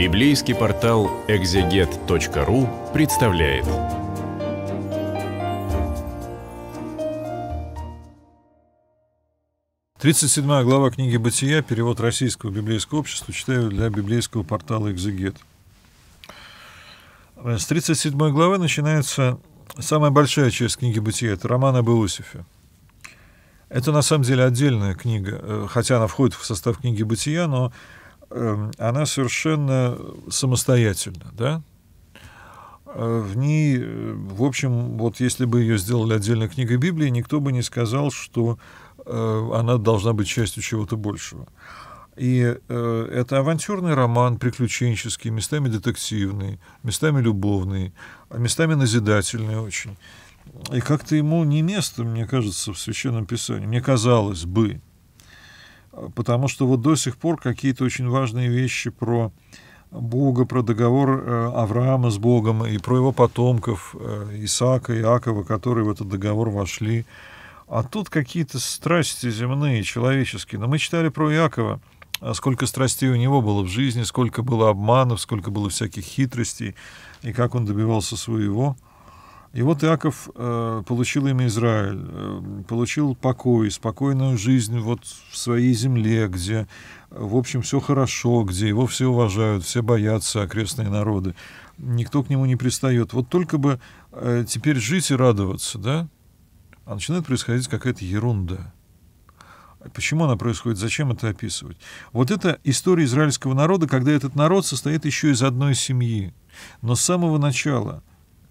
Библейский портал экзегет.ру представляет. Тридцать седьмая глава книги «Бытия», перевод российского библейского общества, читаю для библейского портала «Экзегет». С 37 главы начинается самая большая часть книги «Бытия» — это роман об Иосифе. Это на самом деле отдельная книга, э, хотя она входит в состав книги «Бытия», но Эм, она совершенно самостоятельна, да? Э, в ней, э, в общем, вот если бы ее сделали отдельной книгой Библии, никто бы не сказал, что э, она должна быть частью чего-то большего. И это авантюрный роман, приключенческий, местами детективный, местами любовный, местами назидательный очень. И как-то ему не место, мне кажется, в Священном Писании. Мне казалось бы, потому что вот до сих пор какие-то очень важные вещи про Бога, про договор э, Авраама с Богом и про его потомков э, Исаака и Иакова, которые в этот договор вошли. А тут какие-то страсти земные, человеческие. Но мы читали про Иакова, э, сколько страстей у него было в жизни, сколько было обманов, сколько было всяких хитростей, и как он добивался своего – и вот Иаков э, получил имя Израиль, э, получил покой, спокойную жизнь вот в своей земле, где, в общем, все хорошо, где его все уважают, все боятся окрестные народы. Никто к нему не пристает. Вот только бы э, теперь жить и радоваться, да? А начинает происходить какая-то ерунда. Почему она происходит? Зачем это описывать? Вот это история израильского народа, когда этот народ состоит еще из одной семьи. Но с самого начала –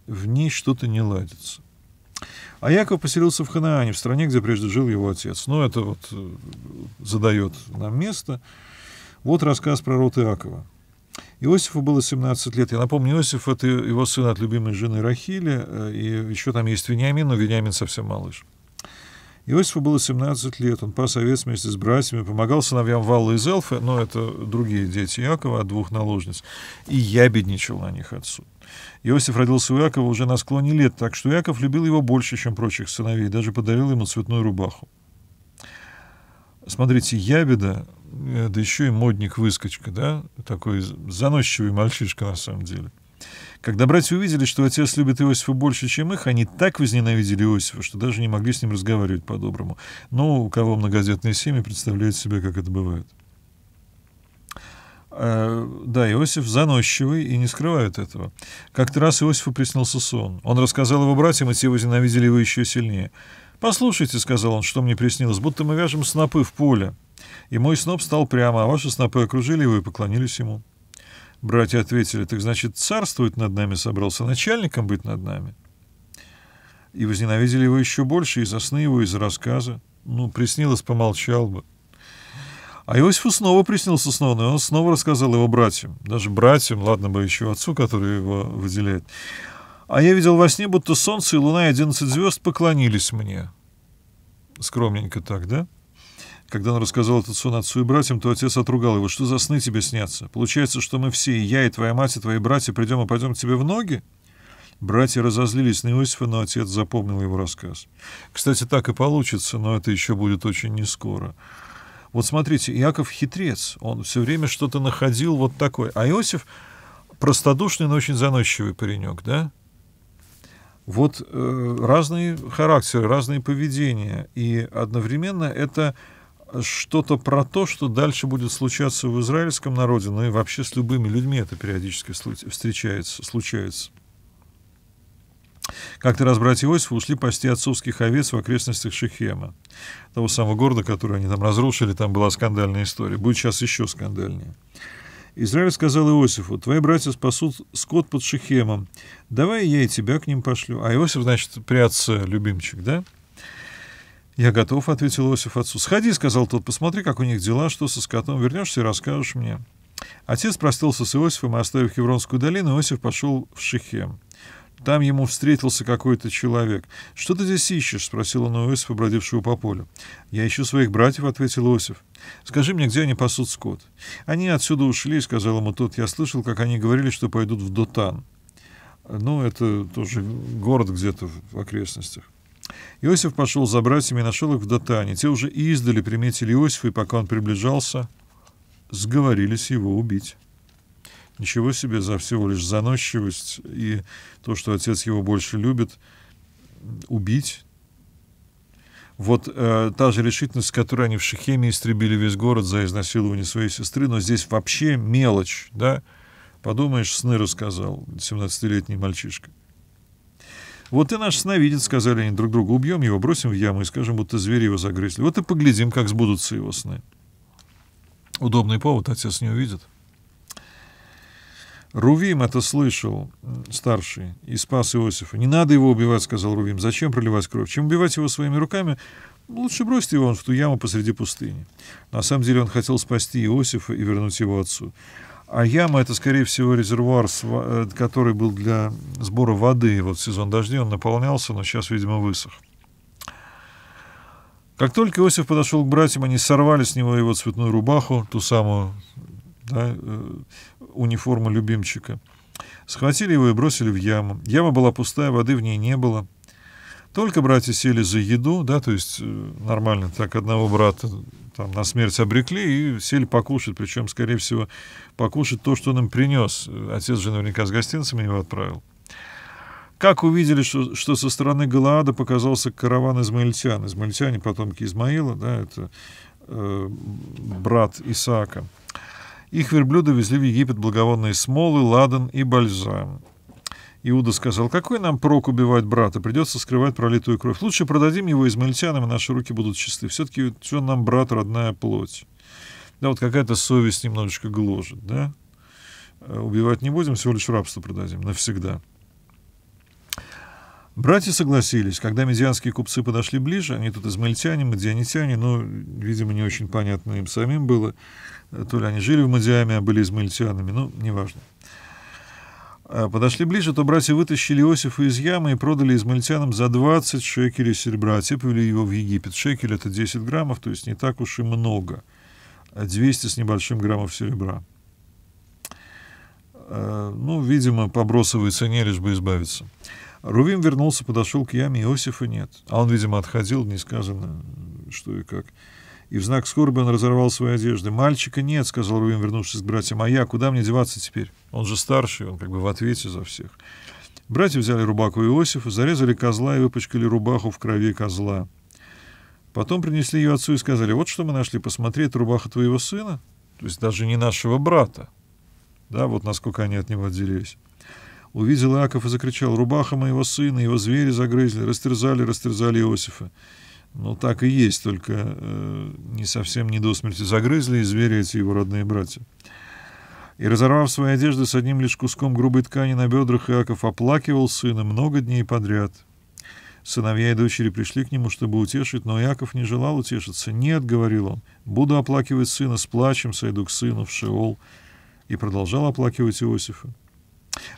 в ней что-то не ладится. А Яков поселился в Ханаане, в стране, где прежде жил его отец. Но ну, это вот э, задает нам место. Вот рассказ про рот Иакова. Иосифу было 17 лет. Я напомню, Иосиф — это его сын от любимой жены Рахили, э, и еще там есть Вениамин, но Вениамин совсем малыш. Иосифу было 17 лет, он пас овец вместе с братьями, помогал сыновьям Валла из Элфы, но это другие дети Якова от двух наложниц, и ябедничал на них отцу. Иосиф родился у Якова уже на склоне лет, так что Яков любил его больше, чем прочих сыновей, даже подарил ему цветную рубаху. Смотрите, ябеда, э, да еще и модник-выскочка, да, такой заносчивый мальчишка на самом деле – когда братья увидели, что отец любит Иосифа больше, чем их, они так возненавидели Иосифа, что даже не могли с ним разговаривать по-доброму. Ну, у кого многодетные семьи, представляют себе, как это бывает. А, да, Иосиф заносчивый и не скрывает этого. Как-то раз Иосифу приснился сон. Он рассказал его братьям, и те возненавидели его еще сильнее. «Послушайте», — сказал он, — «что мне приснилось, будто мы вяжем снопы в поле. И мой сноп стал прямо, а ваши снопы окружили его и поклонились ему». Братья ответили, так значит, царствовать над нами собрался, начальником быть над нами. И возненавидели его еще больше, и сосны его, из рассказа. Ну, приснилось, помолчал бы. А Иосифу снова приснился снова, и он снова рассказал его братьям. Даже братьям, ладно бы еще отцу, который его выделяет. А я видел во сне, будто солнце и луна и одиннадцать звезд поклонились мне. Скромненько так, да? Когда он рассказал этот сон отцу и братьям, то отец отругал его. «Что за сны тебе снятся? Получается, что мы все, и я, и твоя мать, и твои братья, придем и пойдем к тебе в ноги?» Братья разозлились на Иосифа, но отец запомнил его рассказ. Кстати, так и получится, но это еще будет очень нескоро. Вот смотрите, Иаков хитрец, он все время что-то находил вот такой, А Иосиф простодушный, но очень заносчивый паренек, да? Вот э, разные характеры, разные поведения. И одновременно это что-то про то, что дальше будет случаться в израильском народе, но ну и вообще с любыми людьми это периодически встречается, случается. Как-то раз братья Иосифа ушли пасти отцовских овец в окрестностях Шехема, того самого города, который они там разрушили, там была скандальная история, будет сейчас еще скандальнее. Израиль сказал Иосифу, твои братья спасут скот под Шехемом, давай я и тебя к ним пошлю. А Иосиф, значит, при отце любимчик, да? «Я готов», — ответил Иосиф отцу. «Сходи», — сказал тот, — «посмотри, как у них дела, что со скотом. Вернешься и расскажешь мне». Отец простился с Иосифом, и, оставив Хевронскую долину, Иосиф пошел в Шихем. Там ему встретился какой-то человек. «Что ты здесь ищешь?» — спросил он у Иосифа, бродившего по полю. «Я ищу своих братьев», — ответил Иосиф. «Скажи мне, где они пасут скот?» «Они отсюда ушли», — сказал ему тот. «Я слышал, как они говорили, что пойдут в Дотан». Ну, это тоже город где-то в окрестностях. Иосиф пошел за братьями и нашел их в Датане. Те уже и издали приметили Иосифа, и пока он приближался, сговорились его убить. Ничего себе за всего лишь заносчивость и то, что отец его больше любит, убить. Вот э, та же решительность, с которой они в Шихеме истребили весь город за изнасилование своей сестры, но здесь вообще мелочь, да? Подумаешь, сны рассказал 17-летний мальчишка. Вот и наш сновидец, сказали они друг другу, убьем его, бросим в яму и скажем, будто звери его загрызли. Вот и поглядим, как сбудутся его сны. Удобный повод, отец не увидит. Рувим это слышал, старший, и спас Иосифа. «Не надо его убивать», — сказал Рувим. «Зачем проливать кровь? Чем убивать его своими руками? Лучше бросить его в ту яму посреди пустыни». На самом деле он хотел спасти Иосифа и вернуть его отцу. А яма это, скорее всего, резервуар, э, который был для сбора воды. Вот сезон дождей он наполнялся, но сейчас, видимо, высох. Как только Иосиф подошел к братьям, они сорвали с него его цветную рубаху, ту самую да, э, униформу любимчика. Схватили его и бросили в яму. Яма была пустая, воды в ней не было. Только братья сели за еду, да, то есть э, нормально так одного брата там на смерть обрекли и сели покушать, причем, скорее всего, покушать то, что он им принес. Отец же наверняка с гостинцами его отправил. Как увидели, что, что со стороны Галаада показался караван измаильтян. Измаильтяне, потомки Измаила, да, это э, брат Исаака. Их верблюды везли в Египет благовонные смолы, ладан и бальзам. Иуда сказал, какой нам прок убивать брата, придется скрывать пролитую кровь. Лучше продадим его измаильтянам, и наши руки будут чисты. Все-таки что нам брат, родная плоть? Да, вот какая-то совесть немножечко гложет, да? Э, убивать не будем, всего лишь рабство продадим навсегда. Братья согласились. Когда медианские купцы подошли ближе, они тут измаильтяне, мадианитяне, но, ну, видимо, не очень понятно им самим было, э, то ли они жили в Мадиаме, а были измаильтянами, ну, неважно. А подошли ближе, то братья вытащили Иосифа из ямы и продали измальтянам за 20 шекелей серебра. А те повели его в Египет. Шекель — это 10 граммов, то есть не так уж и много. 200 а с небольшим граммов серебра. А, ну, видимо, по бросовой цене, лишь бы избавиться. Рувим вернулся, подошел к яме, Иосифа нет. А он, видимо, отходил, не сказано, что и как и в знак скорби он разорвал свои одежды. «Мальчика нет», — сказал Руин, вернувшись к братьям, — «а я? Куда мне деваться теперь? Он же старший, он как бы в ответе за всех». Братья взяли рубаку Иосифа, зарезали козла и выпачкали рубаху в крови козла. Потом принесли ее отцу и сказали, вот что мы нашли, посмотри, это рубаха твоего сына, то есть даже не нашего брата. Да, вот насколько они от него отделились. Увидел Иаков и закричал, рубаха моего сына, его звери загрызли, растерзали, растерзали Иосифа. Ну, так и есть, только э, не совсем не до смерти загрызли и звери эти его родные братья. И, разорвав свои одежды с одним лишь куском грубой ткани на бедрах, Иаков оплакивал сына много дней подряд. Сыновья и дочери пришли к нему, чтобы утешить, но Иаков не желал утешиться. «Нет», — говорил он, — «буду оплакивать сына, с плачем сойду к сыну в Шеол». И продолжал оплакивать Иосифа.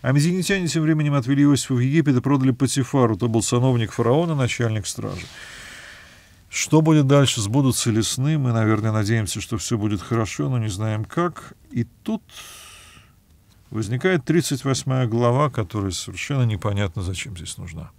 А мезенитяне тем временем отвели Иосифа в Египет и продали Патифару. То был сановник фараона, начальник стражи. Что будет дальше, сбудутся ли сны? Мы, наверное, надеемся, что все будет хорошо, но не знаем как. И тут возникает 38 глава, которая совершенно непонятно, зачем здесь нужна.